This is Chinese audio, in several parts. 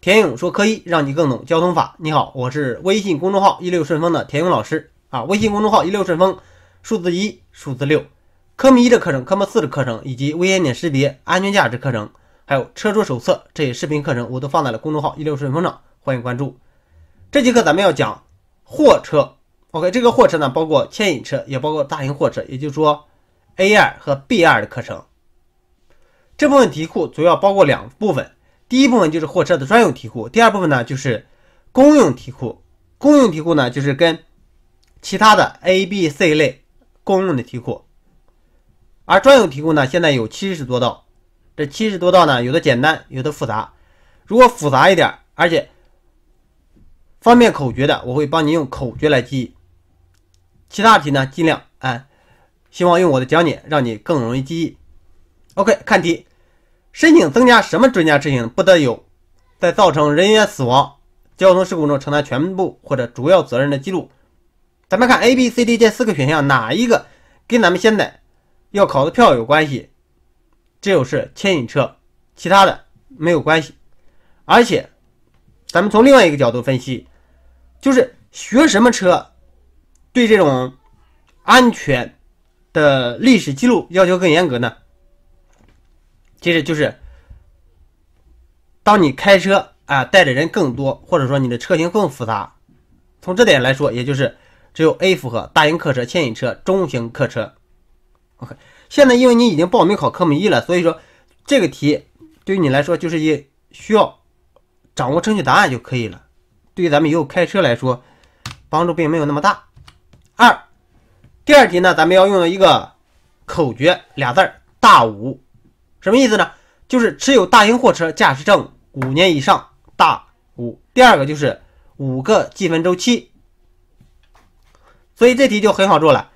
田勇说：“科一让你更懂交通法。你好，我是微信公众号一六顺风的田勇老师啊。微信公众号一六顺风，数字一，数字六。科目一的课程、科目四的课程，以及危险点识别、安全驾驶课程，还有车主手册这些视频课程，我都放在了公众号一六顺风上，欢迎关注。这节课咱们要讲货车。OK，这个货车呢，包括牵引车，也包括大型货车，也就是说 A 二和 B 二的课程。这部分题库主要包括两部分。”第一部分就是货车的专用题库，第二部分呢就是公用题库。公用题库呢就是跟其他的 A、B、C 类公用的题库，而专用题库呢现在有七十多道。这七十多道呢，有的简单，有的复杂。如果复杂一点，而且方便口诀的，我会帮您用口诀来记忆。其他题呢，尽量哎，希望用我的讲解让你更容易记忆。OK，看题。申请增加什么准驾车型不得有在造成人员死亡交通事故中承担全部或者主要责任的记录。咱们看 A、B、C、D 这四个选项，哪一个跟咱们现在要考的票有关系？只有是牵引车，其他的没有关系。而且，咱们从另外一个角度分析，就是学什么车对这种安全的历史记录要求更严格呢？其实就是，当你开车啊，带的人更多，或者说你的车型更复杂，从这点来说，也就是只有 A 符合大型客车、牵引车、中型客车。OK，现在因为你已经报名考科目一了，所以说这个题对于你来说就是一需要掌握正确答案就可以了。对于咱们以后开车来说，帮助并没有那么大。二，第二题呢，咱们要用一个口诀，俩字儿大五。什么意思呢？就是持有大型货车驾驶证五年以上，大五。第二个就是五个记分周期，所以这题就很好做了。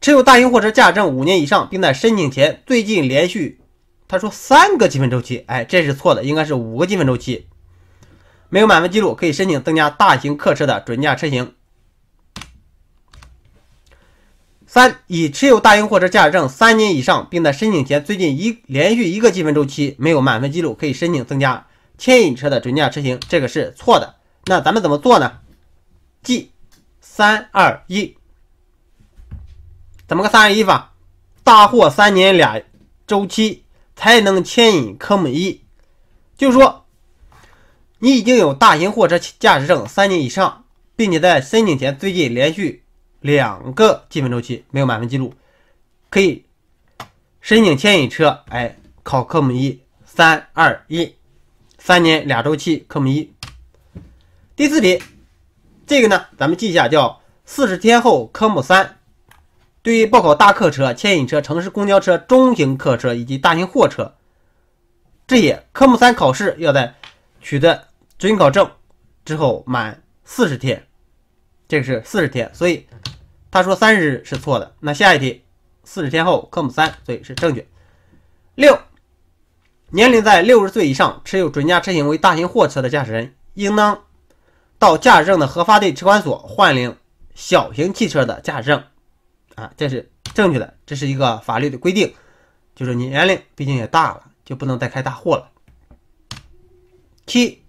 持有大型货车驾驶证五年以上，并在申请前最近连续，他说三个积分周期，哎，这是错的，应该是五个积分周期。没有满分记录，可以申请增加大型客车的准驾车型。三已持有大型货车驾驶证三年以上，并在申请前最近一连续一个积分周期没有满分记录，可以申请增加牵引车的准驾车型。这个是错的。那咱们怎么做呢？记三二一，怎么个三二一法？大货三年俩周期才能牵引科目一，就是说你已经有大型货车驾驶证三年以上，并且在申请前最近连续。两个基本周期没有满分记录，可以申请牵引车。哎，考科目一，三二一，三年俩周期科目一。第四题，这个呢，咱们记一下，叫四十天后科目三。对于报考大客车、牵引车、城市公交车、中型客车以及大型货车这些科目三考试，要在取得准考证之后满四十天。这个是四十天，所以他说三十日是错的。那下一题，四十天后科目三，所以是正确。六，年龄在六十岁以上，持有准驾车型为大型货车的驾驶人，应当到驾驶证的核发地车管所换领小型汽车的驾驶证。啊，这是正确的，这是一个法律的规定，就是你年龄毕竟也大了，就不能再开大货了。七。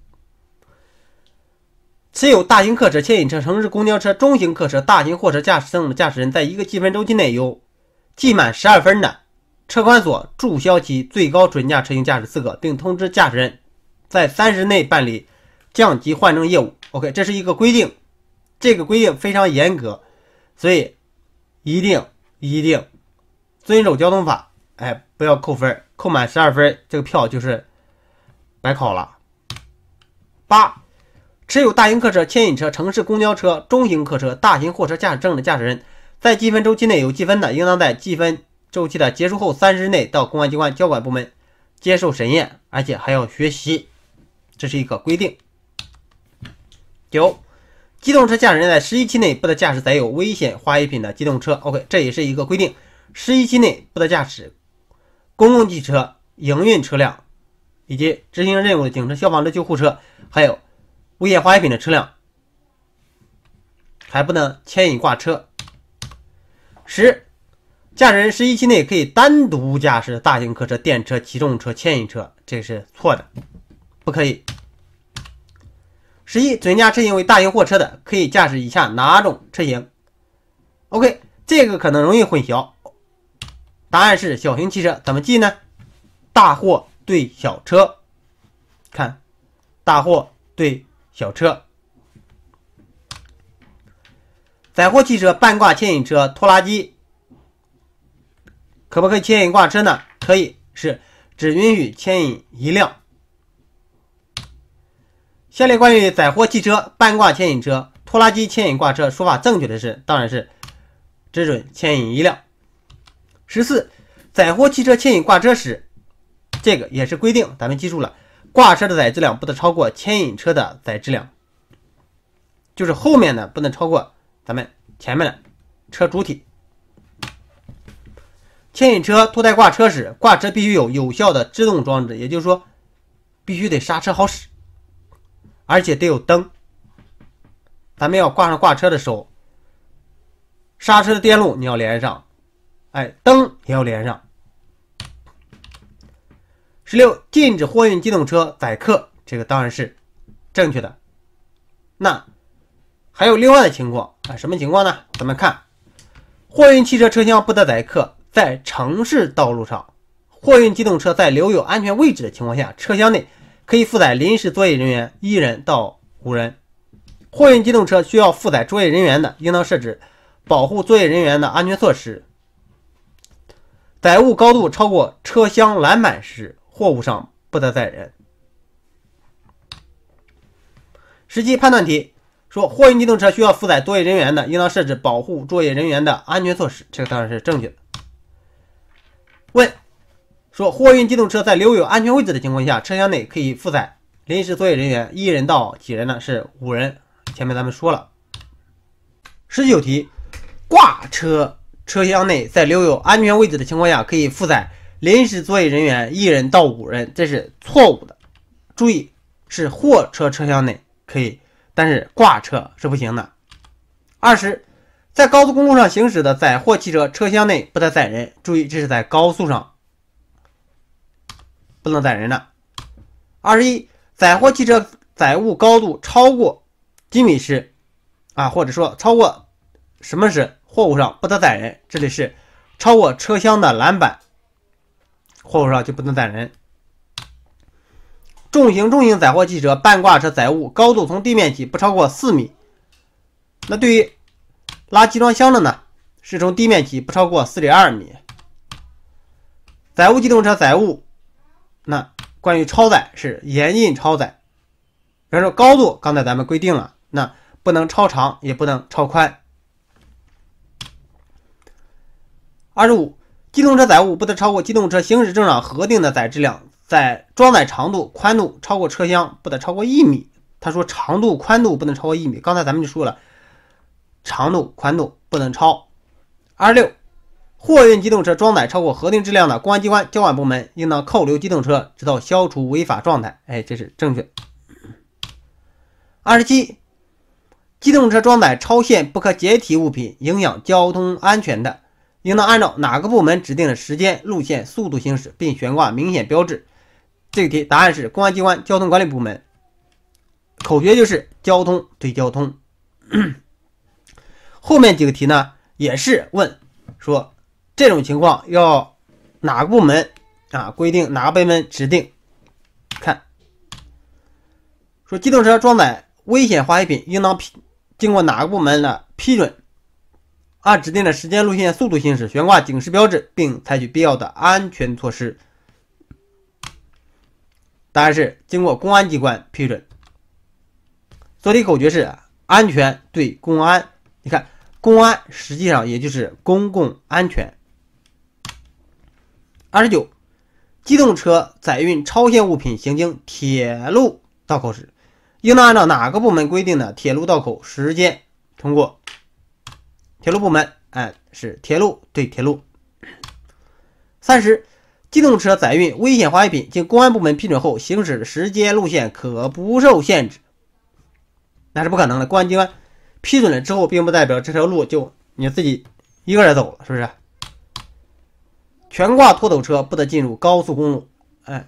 持有大型客车、牵引车、城市公交车、中型客车、大型货车驾驶证的驾驶人，在一个记分周期内有记满12分的，车管所注销其最高准驾车型驾驶资格，并通知驾驶人，在三日内办理降级换证业务。OK，这是一个规定，这个规定非常严格，所以一定一定遵守交通法，哎，不要扣分，扣满12分，这个票就是白考了。八。持有大型客车、牵引车、城市公交车、中型客车、大型货车驾驶证的驾驶人，在积分周期内有积分的，应当在积分周期的结束后三日内到公安机关交管部门接受审验，而且还要学习，这是一个规定。九、机动车驾驶人在实习期内不得驾驶载有危险化学品的机动车。OK，这也是一个规定。实习期内不得驾驶公共汽车、营运车辆以及执行任务的警车、消防车、救护车，还有。危险化学品的车辆还不能牵引挂车。十，驾驶人十一期内可以单独驾驶大型客车、电车、起重车、牵引车，这是错的，不可以。十一，准驾车型为大型货车的，可以驾驶以下哪种车型？OK，这个可能容易混淆，答案是小型汽车。怎么记呢？大货对小车，看大货对。小车、载货汽车、半挂牵引车、拖拉机，可不可以牵引挂车呢？可以，是只允许牵引一辆。下列关于载货汽车、半挂牵引车、拖拉机牵引挂车说法正确的是？当然是只准牵引一辆。十四，载货汽车牵引挂车时，这个也是规定，咱们记住了。挂车的载质量不得超过牵引车的载质量，就是后面的不能超过咱们前面的车主体。牵引车拖带挂车时，挂车必须有有效的制动装置，也就是说必须得刹车好使，而且得有灯。咱们要挂上挂车的时候，刹车的电路你要连上，哎，灯也要连上。十六，禁止货运机动车载客，这个当然是正确的。那还有另外的情况啊？什么情况呢？咱们看，货运汽车车厢不得载客。在城市道路上，货运机动车在留有安全位置的情况下，车厢内可以负载临时作业人员一人到五人。货运机动车需要负载作业人员的，应当设置保护作业人员的安全措施。载物高度超过车厢栏板时，货物上不得载人。实际判断题说，货运机动车需要负载作业人员的，应当设置保护作业人员的安全措施，这个当然是正确的。问，说货运机动车在留有安全位置的情况下，车厢内可以负载临时作业人员一人到几人呢？是五人。前面咱们说了。十九题，挂车车厢内在留有安全位置的情况下，可以负载。临时作业人员一人到五人，这是错误的。注意，是货车车厢内可以，但是挂车是不行的。二十，在高速公路上行驶的载货汽车车厢内不得载人。注意，这是在高速上不能载人的。二十一，载货汽车载物高度超过几米时，啊，或者说超过什么是货物上不得载人？这里是超过车厢的栏板。货物上就不能载人。重型重型载货汽车、半挂车载物高度从地面起不超过四米。那对于拉集装箱的呢，是从地面起不超过四点二米。载物机动车载物，那关于超载是严禁超载。比如说高度，刚才咱们规定了，那不能超长，也不能超宽。二十五。机动车载物不得超过机动车行驶证上核定的载质量，载装载长度、宽度超过车厢不得超过一米。他说长度、宽度不能超过一米。刚才咱们就说了，长度、宽度不能超。二十六，货运机动车装载超过核定质量的，公安机关交管部门应当扣留机动车，直到消除违法状态。哎，这是正确。二十七，机动车装载超限不可解体物品，影响交通安全的。应当按照哪个部门指定的时间、路线、速度行驶，并悬挂明显标志。这个题答案是公安机关交通管理部门。口诀就是交通对交通。后面几个题呢，也是问说这种情况要哪个部门啊？规定哪个部门指定？看，说机动车装载危险化学品，应当批经过哪个部门的批准？按指定的时间、路线、速度行驶，悬挂警示标志，并采取必要的安全措施。答案是经过公安机关批准。做题口诀是“安全对公安”。你看，公安实际上也就是公共安全。二十九，机动车载运超限物品行经铁路道口时，应当按照哪个部门规定的铁路道口时间通过？铁路部门，哎，是铁路对铁路。三十，机动车载运危险化学品经公安部门批准后，行驶时间、路线可不受限制。那是不可能的，公安机关批准了之后，并不代表这条路就你自己一个人走了，是不是？全挂拖斗车不得进入高速公路，哎。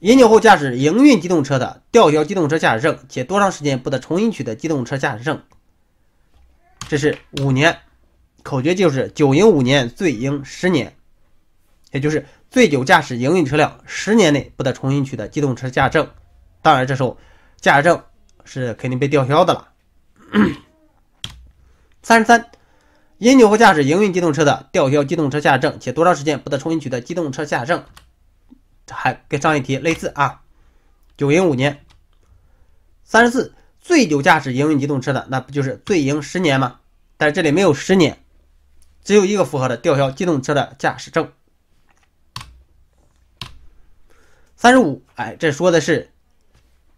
饮酒后驾驶营运机动车的，吊销机动车驾驶证，且多长时间不得重新取得机动车驾驶证？这是五年，口诀就是酒饮五年醉应十年，也就是醉酒驾驶营运车辆十年内不得重新取得机动车驾驶证，当然这时候驾驶证是肯定被吊销的了。三十三，饮酒后驾驶营运机动车的，吊销机动车驾驶证，且多长时间不得重新取得机动车驾驶证？这还跟上一题类似啊，酒应五年。三十四。醉酒驾驶营运机动车的，那不就是醉营十年吗？但是这里没有十年，只有一个符合的，吊销机动车的驾驶证。三十五，哎，这说的是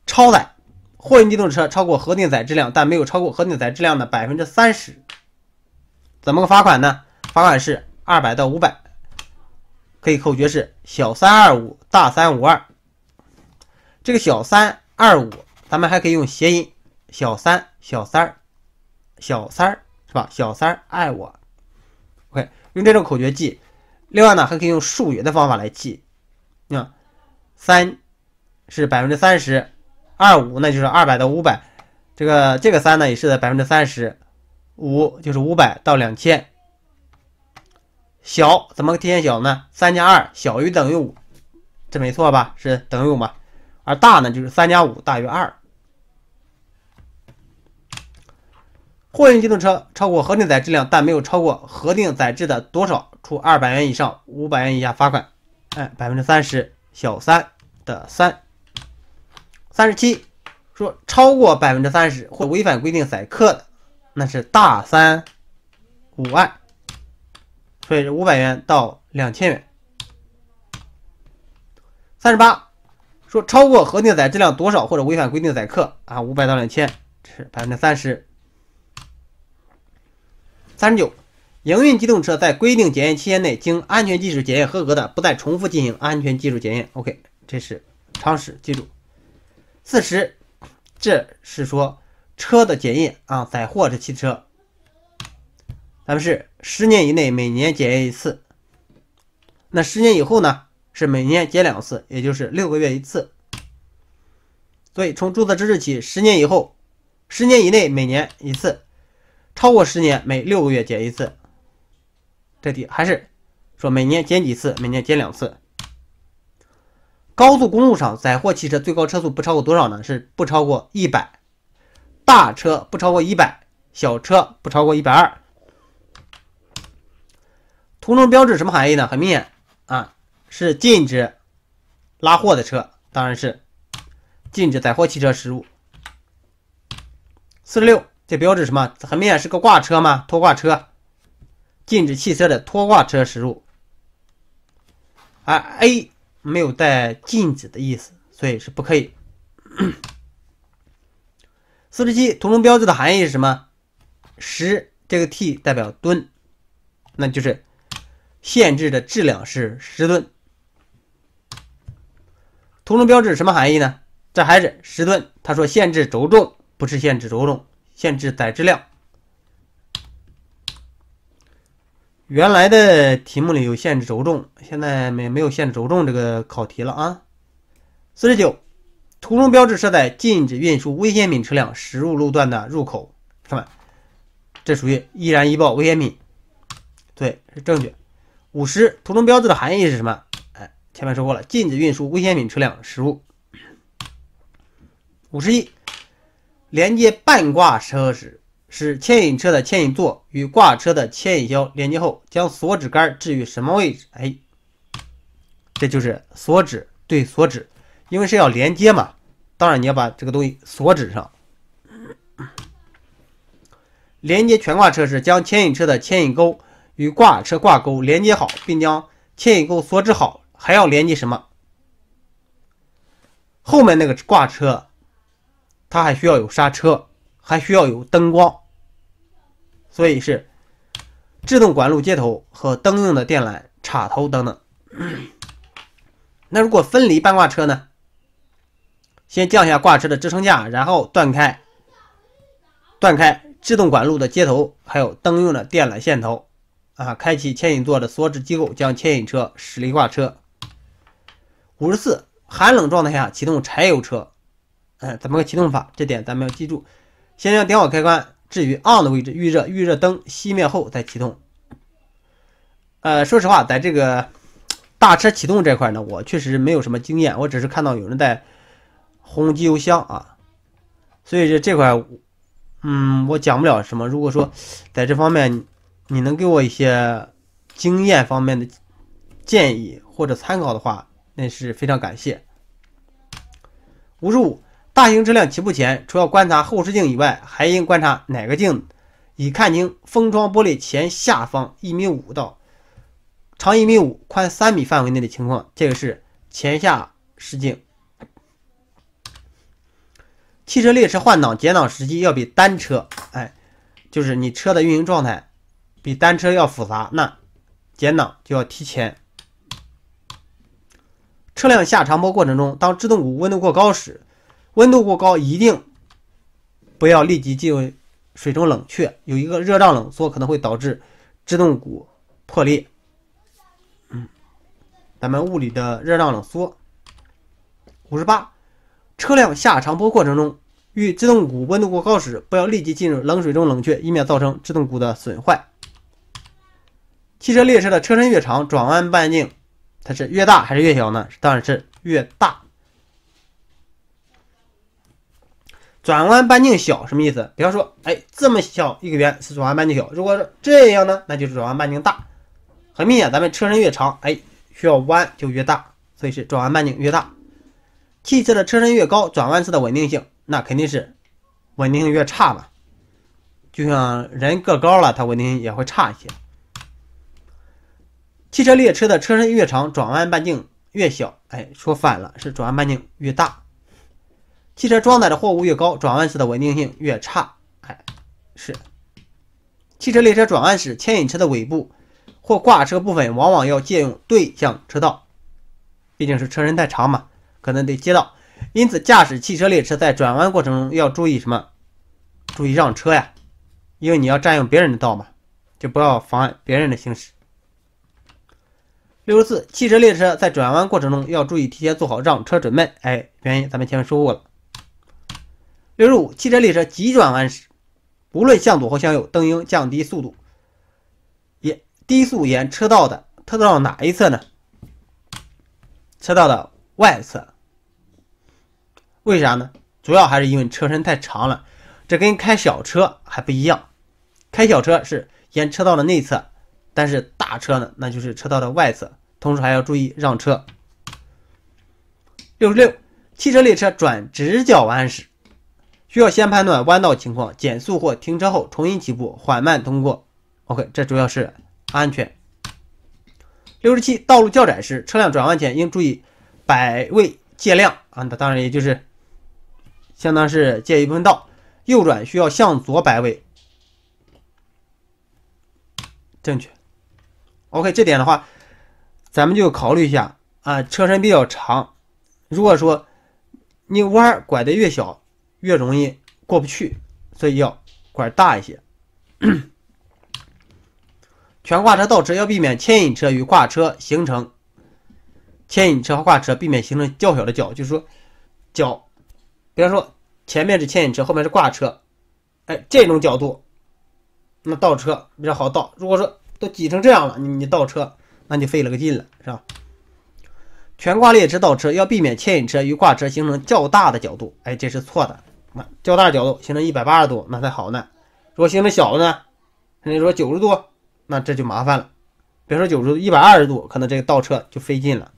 超载，货运机动车超过核定载质量，但没有超过核定载质量的百分之三十，怎么个罚款呢？罚款是二百到五百，可以口诀是小三二五大三五二。这个小三二五，咱们还可以用谐音。小三，小三儿，小三儿是吧？小三儿爱我。OK，用这种口诀记。另外呢，还可以用数学的方法来记。啊，三，是百分之三十，二五那就是二百到五百，这个这个三呢也是百分之三十，五就是五百到两千。小怎么体现小呢？三加二小于等于五，这没错吧？是等于五嘛？而大呢就是三加五大于二。货运机动车超过核定载质量，但没有超过核定载质的多少，处二百元以上五百元以下罚款。哎，百分之三十，小三的三。三十七，说超过百分之三十或违反规定载客的，那是大三五万，所以是五百元到两千元。三十八，说超过核定载质量多少或者违反规定载客啊，五百到两千，这是百分之三十。三十九，营运机动车在规定检验期间内经安全技术检验合格的，不再重复进行安全技术检验。OK，这是常识记住。四十，这是说车的检验啊，载货的汽车，咱们是十年以内每年检验一次。那十年以后呢？是每年检两次，也就是六个月一次。所以从注册之日起，十年以后，十年以内每年一次。超过十年，每六个月检一次。这题还是说每年检几次？每年检两次。高速公路上，载货汽车最高车速不超过多少呢？是不超过一百。大车不超过一百，小车不超过一百二。图中标志什么含义呢？很明显啊，是禁止拉货的车，当然是禁止载货汽车驶入。四十六。这标志什么？很明显是个挂车吗？拖挂车，禁止汽车的拖挂车驶入。而 a 没有带禁止的意思，所以是不可以。四十七，图中标志的含义是什么？十，这个 T 代表吨，那就是限制的质量是十吨。图中标志什么含义呢？这还是十吨，它说限制轴重，不是限制轴重。限制载质量。原来的题目里有限制轴重，现在没没有限制轴重这个考题了啊。四十九，图中标志设在禁止运输危险品车辆驶入路段的入口，看吧，这属于易燃易爆危险品，对，是正确。五十，图中标志的含义是什么？哎，前面说过了，禁止运输危险品车辆驶入。五十一。连接半挂车时，使牵引车的牵引座与挂车的牵引销连接后，将锁止杆置于什么位置？哎，这就是锁止对锁止，因为是要连接嘛，当然你要把这个东西锁止上。连接全挂车时，将牵引车的牵引钩与挂车挂钩连接好，并将牵引钩锁止好，还要连接什么？后面那个挂车。它还需要有刹车，还需要有灯光，所以是制动管路接头和灯用的电缆插头等等。那如果分离半挂车呢？先降下挂车的支撑架，然后断开断开制动管路的接头，还有灯用的电缆线头。啊，开启牵引座的锁止机构，将牵引车驶离挂车。五十四，寒冷状态下启动柴油车。嗯，怎么个启动法？这点咱们要记住，先将点火开关置于 “on” 的位置，预热，预热灯熄灭后再启动。呃，说实话，在这个大车启动这块呢，我确实没有什么经验，我只是看到有人在轰机油箱啊，所以说这块，嗯，我讲不了什么。如果说在这方面你能给我一些经验方面的建议或者参考的话，那是非常感谢。五十五。大型车辆起步前，除了观察后视镜以外，还应观察哪个镜子，以看清封窗玻璃前下方一米五到长一米五、宽三米范围内的情况。这个是前下视镜。汽车列车换挡减挡时机要比单车哎，就是你车的运行状态比单车要复杂，那减挡就要提前。车辆下长坡过程中，当制动鼓温度过高时，温度过高，一定不要立即进入水中冷却，有一个热胀冷缩，可能会导致制动鼓破裂。嗯，咱们物理的热胀冷缩。五十八，车辆下长坡过程中，遇制动鼓温度过高时，不要立即进入冷水中冷却，以免造成制动鼓的损坏。汽车、列车的车身越长，转弯半径它是越大还是越小呢？当然是越大。转弯半径小什么意思？比方说，哎，这么小一个圆是转弯半径小。如果说这样呢，那就是转弯半径大。很明显，咱们车身越长，哎，需要弯就越大，所以是转弯半径越大。汽车的车身越高，转弯次的稳定性那肯定是稳定性越差嘛。就像人个高了，它稳定性也会差一些。汽车列车的车身越长，转弯半径越小，哎，说反了，是转弯半径越大。汽车装载的货物越高，转弯时的稳定性越差。哎，是。汽车列车转弯时，牵引车的尾部或挂车部分往往要借用对向车道，毕竟是车身太长嘛，可能得借道。因此，驾驶汽车列车在转弯过程中要注意什么？注意让车呀，因为你要占用别人的道嘛，就不要妨碍别人的行驶。六十四，汽车列车在转弯过程中要注意提前做好让车准备。哎，原因咱们前面说过了。六十五、汽车列车急转弯时，无论向左或向右，都应降低速度。沿低速沿车道的，车道哪一侧呢？车道的外侧。为啥呢？主要还是因为车身太长了，这跟开小车还不一样。开小车是沿车道的内侧，但是大车呢，那就是车道的外侧。同时还要注意让车。六十六、汽车列车转直角弯时。需要先判断弯道情况，减速或停车后重新起步，缓慢通过。OK，这主要是安全。六十七，道路较窄时，车辆转弯前应注意摆位借量啊，那当然也就是相当是借一部分道。右转需要向左摆位，正确。OK，这点的话，咱们就考虑一下啊，车身比较长，如果说你弯儿拐的越小，越容易过不去，所以要管大一些。全挂车倒车要避免牵引车与挂车形成牵引车和挂车避免形成较小的角，就是说角，比方说前面是牵引车，后面是挂车，哎，这种角度，那倒车比较好倒。如果说都挤成这样了，你你倒车，那就费了个劲了，是吧？全挂列车倒车要避免牵引车与挂车形成较大的角度，哎，这是错的。那较大角度形成一百八十度，那才好呢。如果形成小的呢？人家说九十度，那这就麻烦了。别说九十度，一百二十度，可能这个倒车就费劲了。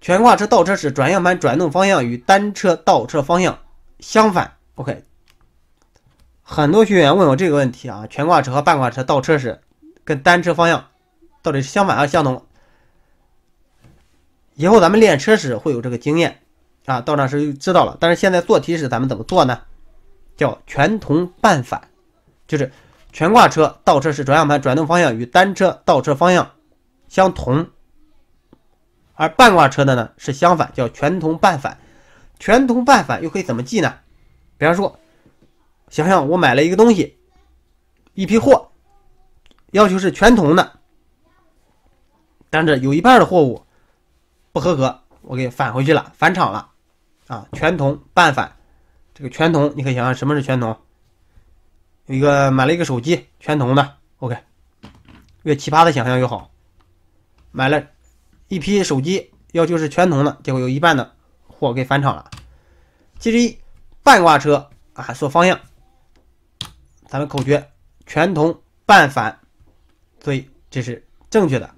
全挂车倒车时，转向盘转动方向与单车倒车方向相反。OK，很多学员问我这个问题啊，全挂车和半挂车倒车时，跟单车方向到底是相反还是相同？以后咱们练车时会有这个经验，啊，到那时就知道了。但是现在做题时，咱们怎么做呢？叫全同半反，就是全挂车倒车时转向盘转动方向与单车倒车方向相同，而半挂车的呢是相反，叫全同半反。全同半反又可以怎么记呢？比方说，想想我买了一个东西，一批货，要求是全同的，但是有一半的货物。不合格，我给返回去了，返厂了，啊，全铜半反，这个全铜，你可以想象什么是全铜，有一个买了一个手机全铜的，OK，越奇葩的想象越好，买了一批手机，要求是全铜的，结果有一半的货给返厂了，其实一半挂车啊，说方向，咱们口诀全铜半反，所以这是正确的。